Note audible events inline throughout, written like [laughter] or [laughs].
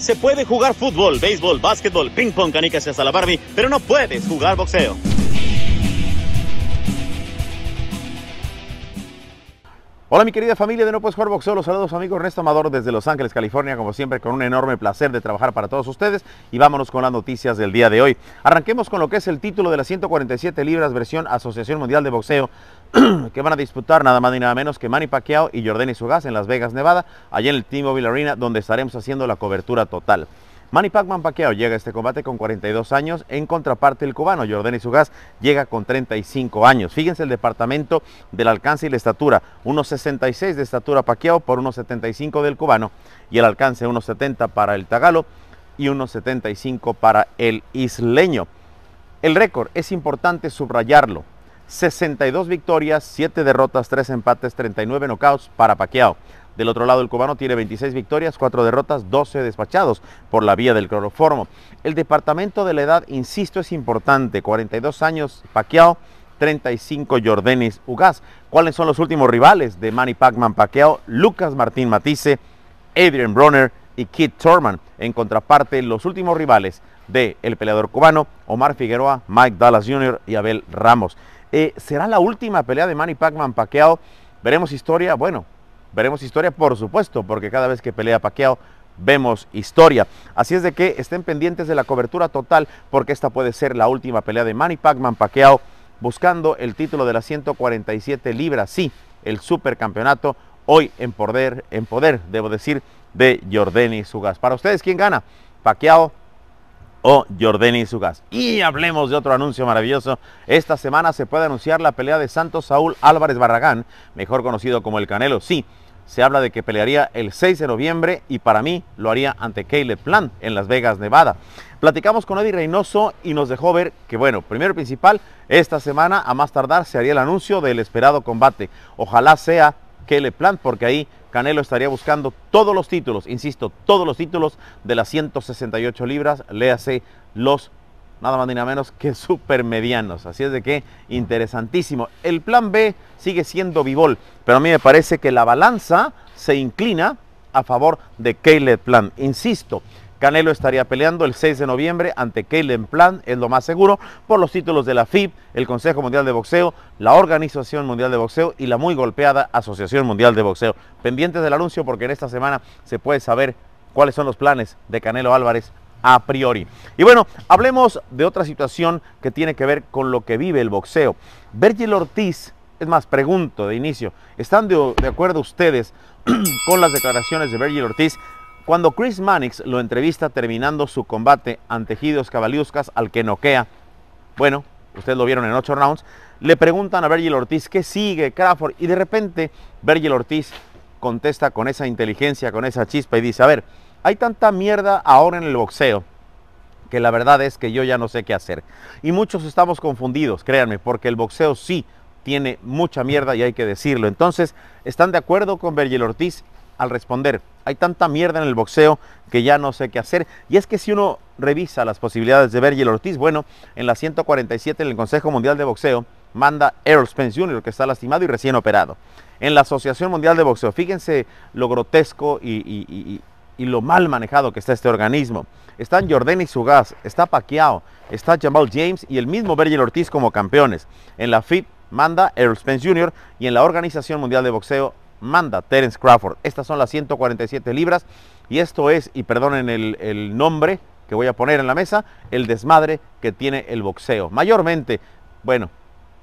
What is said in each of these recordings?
Se puede jugar fútbol, béisbol, básquetbol, ping pong, canicas y hasta la Barbie, pero no puedes jugar boxeo. Hola mi querida familia de No Puedes Jugar Boxeo, los saludos amigos Ernesto Amador desde Los Ángeles, California, como siempre con un enorme placer de trabajar para todos ustedes y vámonos con las noticias del día de hoy. Arranquemos con lo que es el título de las 147 libras versión Asociación Mundial de Boxeo [clears throat] que van a disputar nada más ni nada menos que Manny Pacquiao y Jordani Sugas en Las Vegas, Nevada, allá en el Team mobile Arena donde estaremos haciendo la cobertura total. Manny Pacman Pacquiao llega a este combate con 42 años, en contraparte el cubano Jordani Sugas llega con 35 años. Fíjense el departamento del alcance y la estatura, 1.66 de estatura Pacquiao por 1.75 del cubano y el alcance 1.70 para el tagalo y 1.75 para el isleño. El récord es importante subrayarlo. 62 victorias, 7 derrotas, 3 empates, 39 nocauts para Pacquiao. Del otro lado, el cubano tiene 26 victorias, 4 derrotas, 12 despachados por la vía del cloroformo. El departamento de la edad, insisto, es importante. 42 años paquiao, 35 Jordénis Ugaz. ¿Cuáles son los últimos rivales de Manny Pacman Pacquiao? Lucas Martín Matisse Adrian Bronner y Kit Thurman. En contraparte, los últimos rivales de el peleador cubano, Omar Figueroa, Mike Dallas Jr. y Abel Ramos. Eh, ¿Será la última pelea de Manny Pacman Pacquiao? ¿Veremos historia? Bueno, veremos historia, por supuesto, porque cada vez que pelea Paquiao vemos historia. Así es de que estén pendientes de la cobertura total, porque esta puede ser la última pelea de Manny Pacman Paquiao, buscando el título de las 147 libras, sí, el supercampeonato hoy en poder, en poder, debo decir, de Jordani Sugas. Para ustedes, ¿quién gana? Paquiao o Jordani gas. Y hablemos de otro anuncio maravilloso. Esta semana se puede anunciar la pelea de Santos Saúl Álvarez Barragán, mejor conocido como el Canelo. Sí, se habla de que pelearía el 6 de noviembre y para mí lo haría ante Caleb Plant en Las Vegas, Nevada. Platicamos con Eddie Reynoso y nos dejó ver que, bueno, primero principal, esta semana a más tardar se haría el anuncio del esperado combate. Ojalá sea que Plant, porque ahí Canelo estaría buscando todos los títulos, insisto, todos los títulos de las 168 libras, léase los nada más ni nada menos que [laughs] supermedianos. Así es de que interesantísimo. El plan B sigue siendo Vivol, pero a mí me parece que la balanza se inclina a favor de Caleb Plan. Insisto, Canelo estaría peleando el 6 de noviembre ante Caleb Plan, es lo más seguro, por los títulos de la FIB, el Consejo Mundial de Boxeo, la Organización Mundial de Boxeo y la muy golpeada Asociación Mundial de Boxeo. Pendientes del anuncio porque en esta semana se puede saber cuáles son los planes de Canelo Álvarez a priori. Y bueno, hablemos de otra situación que tiene que ver con lo que vive el boxeo. Virgil Ortiz, es más, pregunto de inicio, ¿están de, de acuerdo ustedes [clears throat] con las declaraciones de Virgil Ortiz cuando Chris Mannix lo entrevista terminando su combate ante Gideos Cavaliuscas al que noquea, bueno, ustedes lo vieron en ocho rounds, le preguntan a Virgil Ortiz qué sigue Crawford y de repente Virgil Ortiz contesta con esa inteligencia, con esa chispa y dice, a ver, hay tanta mierda ahora en el boxeo que la verdad es que yo ya no sé qué hacer. Y muchos estamos confundidos, créanme, porque el boxeo sí tiene mucha mierda y hay que decirlo. Entonces, ¿están de acuerdo con Virgil Ortiz? al responder. Hay tanta mierda en el boxeo que ya no sé qué hacer. Y es que si uno revisa las posibilidades de Vergil Ortiz, bueno, en la 147 en el Consejo Mundial de Boxeo manda Errol Spence Jr., que está lastimado y recién operado. En la Asociación Mundial de Boxeo, fíjense lo grotesco y, lo mal manejado que está este organismo. Están y Sugaz, está Pacquiao, está Jamal James y el mismo Vergil Ortiz como campeones. En la FIB manda Errol Spence Jr. y en la Organización Mundial de Boxeo manda Terence Crawford. Estas son las 147 libras y esto es, y perdonen el, nombre que voy a poner en la mesa, el desmadre que tiene el boxeo. Mayormente, bueno,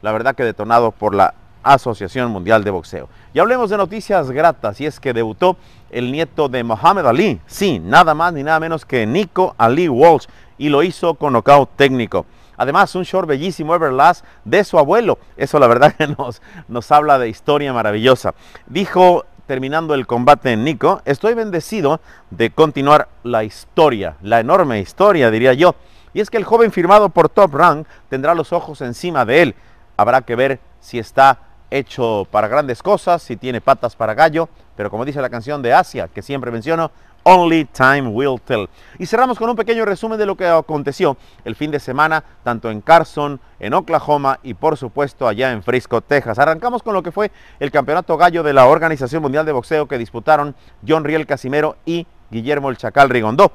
la verdad que detonado por la Asociación Mundial de Boxeo. Y hablemos de noticias gratas, y es que debutó el nieto de Mohamed Ali, sí, nada más ni nada menos que Nico Ali Walsh, y lo hizo con nocaut técnico. Además, un short bellísimo Everlast de su abuelo. Eso la verdad [laughs] que nos, nos habla de historia maravillosa. Dijo, terminando el combate en Nico, estoy bendecido de continuar la historia, la enorme historia, diría yo. Y es que el joven firmado por Top Rank tendrá los ojos encima de él. Habrá que ver si está hecho para grandes cosas, si tiene patas para gallo, pero como dice la canción de Asia, que siempre menciono, Only Time Will Tell. Y cerramos con un pequeño resumen de lo que aconteció el fin de semana, tanto en Carson, en Oklahoma y por supuesto allá en Frisco, Texas. Arrancamos con lo que fue el campeonato gallo de la Organización Mundial de Boxeo que disputaron John Riel Casimero y Guillermo El Chacal Rigondó.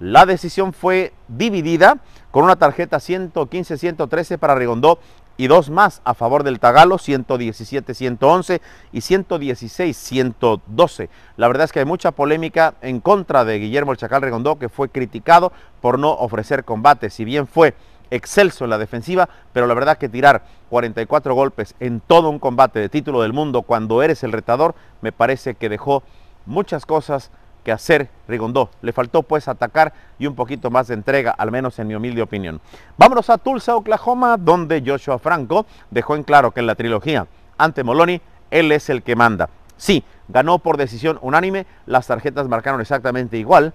La decisión fue dividida con una tarjeta 115-113 para Rigondó y dos más a favor del Tagalo, 117-111 y 116-112. La verdad es que hay mucha polémica en contra de Guillermo el Chacal Regondó, que fue criticado por no ofrecer combate, si bien fue excelso en la defensiva, pero la verdad que tirar 44 golpes en todo un combate de título del mundo cuando eres el retador, me parece que dejó muchas cosas que hacer Rigondó. Le faltó pues atacar y un poquito más de entrega, al menos en mi humilde opinión. Vámonos a Tulsa, Oklahoma, donde Joshua Franco dejó en claro que en la trilogía ante Moloni, él es el que manda. Sí, ganó por decisión unánime, las tarjetas marcaron exactamente igual,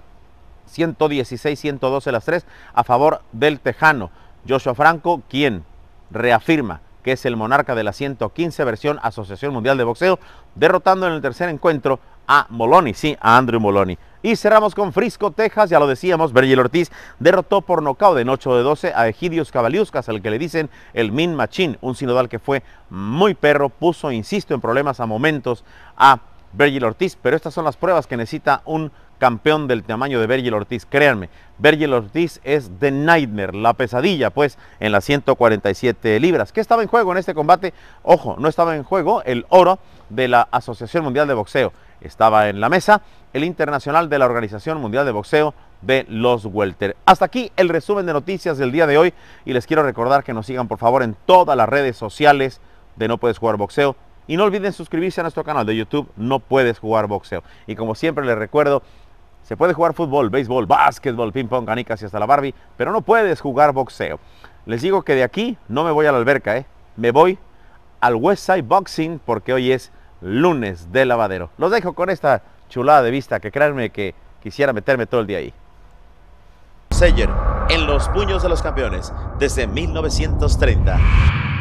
116-112 las tres a favor del Tejano. Joshua Franco, quien reafirma que es el monarca de la 115 versión Asociación Mundial de Boxeo, derrotando en el tercer encuentro a Moloni, sí, a Andrew Moloni. Y cerramos con Frisco, Texas, ya lo decíamos, Virgil Ortiz derrotó por nocaut en 8 de 12 a Egidios Cavaliuscas, al que le dicen el Min Machín, un sinodal que fue muy perro, puso, insisto, en problemas a momentos a Virgil Ortiz, pero estas son las pruebas que necesita un campeón del tamaño de Virgil Ortiz, créanme, Virgil Ortiz es The Nightmare, la pesadilla pues en las 147 libras. ¿Qué estaba en juego en este combate? Ojo, no estaba en juego el oro de la Asociación Mundial de Boxeo, estaba en la mesa el internacional de la Organización Mundial de Boxeo de los Welter. Hasta aquí el resumen de noticias del día de hoy y les quiero recordar que nos sigan por favor en todas las redes sociales de No Puedes Jugar Boxeo y no olviden suscribirse a nuestro canal de YouTube No Puedes Jugar Boxeo. Y como siempre les recuerdo, se puede jugar fútbol, béisbol, básquetbol, ping pong, canicas y hasta la Barbie, pero no puedes jugar boxeo. Les digo que de aquí no me voy a la alberca, ¿eh? me voy al Westside Boxing porque hoy es lunes de lavadero. Los dejo con esta chulada de vista que créanme que quisiera meterme todo el día ahí. Seller en los puños de los campeones desde 1930.